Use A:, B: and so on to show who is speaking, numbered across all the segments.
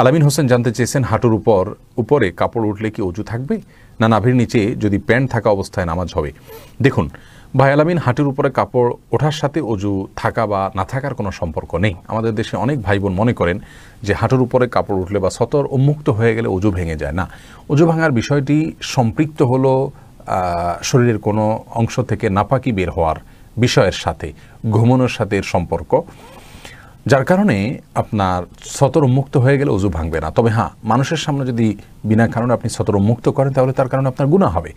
A: আলামিন হোসেন জানতে চেয়েছেন হাঁটুর উপর উপরে কাপড় উঠলে কি অজু থাকবে না নাভির নিচে যদি প্যান্ট থাকা অবস্থায় নামাজ হবে দেখুন ভাই আলামিন হাঁটুর উপরে কাপড় ওঠার সাথে অজু থাকা বা না থাকার কোনো সম্পর্ক নেই আমাদের দেশে অনেক ভাই বোন মনে করেন যে হাঁটুর উপরে কাপড় উঠলে বা সতর উন্মুক্ত হয়ে গেলে অজু ভেঙে যায় না অজু ভাঙার বিষয়টি সম্পৃক্ত হলো শরীরের কোনো অংশ থেকে নাপাকি বের হওয়ার বিষয়ের সাথে ঘুমানোর সাথে এর সম্পর্ক যার কারণে আপনার সতর মুক্ত হয়ে গেলে অজু ভাঙবে না তবে হ্যাঁ মানুষের সামনে যদি বিনা কারণে আপনি সতর মুক্ত করেন তাহলে তার কারণে আপনার গুণা হবে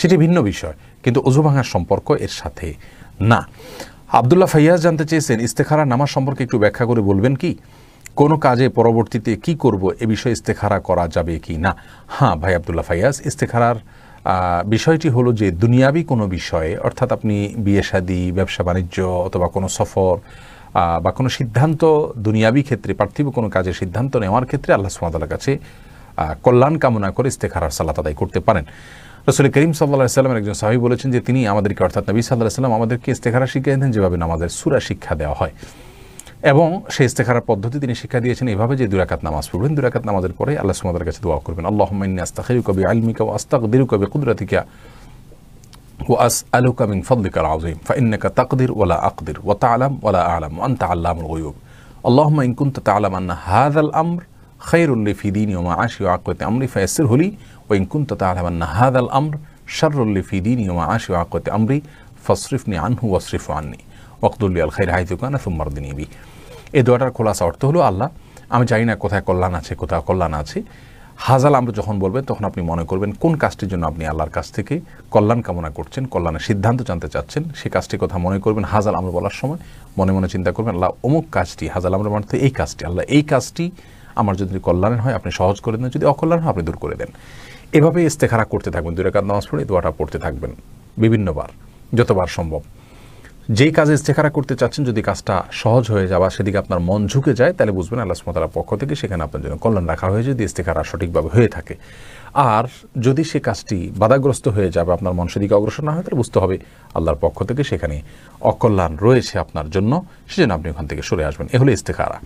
A: সেটি ভিন্ন বিষয় কিন্তু অজু ভাঙার সম্পর্ক এর সাথে না আবদুল্লাহ ফাইয়াজ জানতে চেয়েছেন ইস্তেখারা নামার সম্পর্কে একটু ব্যাখ্যা করে বলবেন কি কোনো কাজে পরবর্তীতে কি করব এ বিষয়ে ইস্তেখারা করা যাবে কি না হ্যাঁ ভাই আবদুল্লাহ ফাইয়াজ ইস্তেখারার বিষয়টি হলো যে দুনিয়াবি কোনো বিষয়ে অর্থাৎ আপনি বিয়ে শাদী ব্যবসা বাণিজ্য অথবা কোনো সফর বা কোনো সিদ্ধান্ত দুনিয়াবি ক্ষেত্রে পার্থিব কোনো কাজের সিদ্ধান্ত নেওয়ার ক্ষেত্রে আল্লাহ সুমাতালার কাছে কল্যাণ কামনা করে ইস্তেখারার সাল্লা তাদাই করতে পারেন রসুল করিম সাল্লাহ সাল্লামের একজন সাহাবি বলেছেন যে তিনি আমাদেরকে অর্থাৎ নবী সাল্লাহ সাল্লাম আমাদেরকে ইস্তেখারা শিখিয়ে দেন যেভাবে নামাজের সুরা শিক্ষা দেওয়া হয় এবং সেই ইস্তেখারার পদ্ধতি তিনি শিক্ষা দিয়েছেন এভাবে যে দুরাকাত নামাজ পড়বেন দুরাকাত নামাজের পরে আল্লাহ সুমাদের কাছে দোয়া করবেন আল্লাহ আস্তাখিরু কবি আলমিকা ও আস্তাক দিরু কবি কুদরাতিকা وأسألك من فضلك العظيم فإنك تقدر ولا أقدر وتعلم ولا أعلم وأنت علام الغيوب اللهم إن كنت تعلم أن هذا الأمر خير لي في ديني ومعاشي وعقبة أمري فيسره لي وإن كنت تعلم أن هذا الأمر شر لي في ديني ومعاشي وعقبة أمري فاصرفني عنه واصرفه عني অকদুল্লি আল খাইর হাইতুকানা সুম্মার বি এই দোয়াটার খোলাসা অর্থ হলো আল্লাহ আমি জানি না কোথায় কল্যাণ আছে কোথায় কল্যাণ আছে হাজাল আমরা যখন বলবেন তখন আপনি মনে করবেন কোন কাজটির জন্য আপনি আল্লাহর কাছ থেকে কল্যাণ কামনা করছেন কল্যাণের সিদ্ধান্ত জানতে চাচ্ছেন সে কাজটির কথা মনে করবেন হাজাল আমরা বলার সময় মনে মনে চিন্তা করবেন আল্লাহ অমুক কাজটি হাজাল আমরা মানতে এই কাজটি আল্লাহ এই কাজটি আমার যদি কল্যাণের হয় আপনি সহজ করে দেন যদি অকল্যাণ হয় আপনি দূর করে দেন এভাবে ইস্তেখারা করতে থাকবেন দুই রেখাত নামাজ পড়ে দোয়াটা পড়তে থাকবেন বিভিন্নবার যতবার সম্ভব যেই কাজে ইস্তেখারা করতে চাচ্ছেন যদি কাজটা সহজ হয়ে যাওয়া সেদিকে আপনার মন ঝুঁকে যায় তাহলে বুঝবেন আল্লাহ সুমতালার পক্ষ থেকে সেখানে আপনার জন্য কল্যাণ রাখা হয়েছে যদি ইস্তেখারা সঠিকভাবে হয়ে থাকে আর যদি সে কাজটি বাধাগ্রস্ত হয়ে যাবে আপনার মন সেদিকে অগ্রসর না হয় তাহলে বুঝতে হবে আল্লাহর পক্ষ থেকে সেখানে অকল্যাণ রয়েছে আপনার জন্য সেজন্য আপনি ওখান থেকে সরে আসবেন এ হলো ইস্তেখারা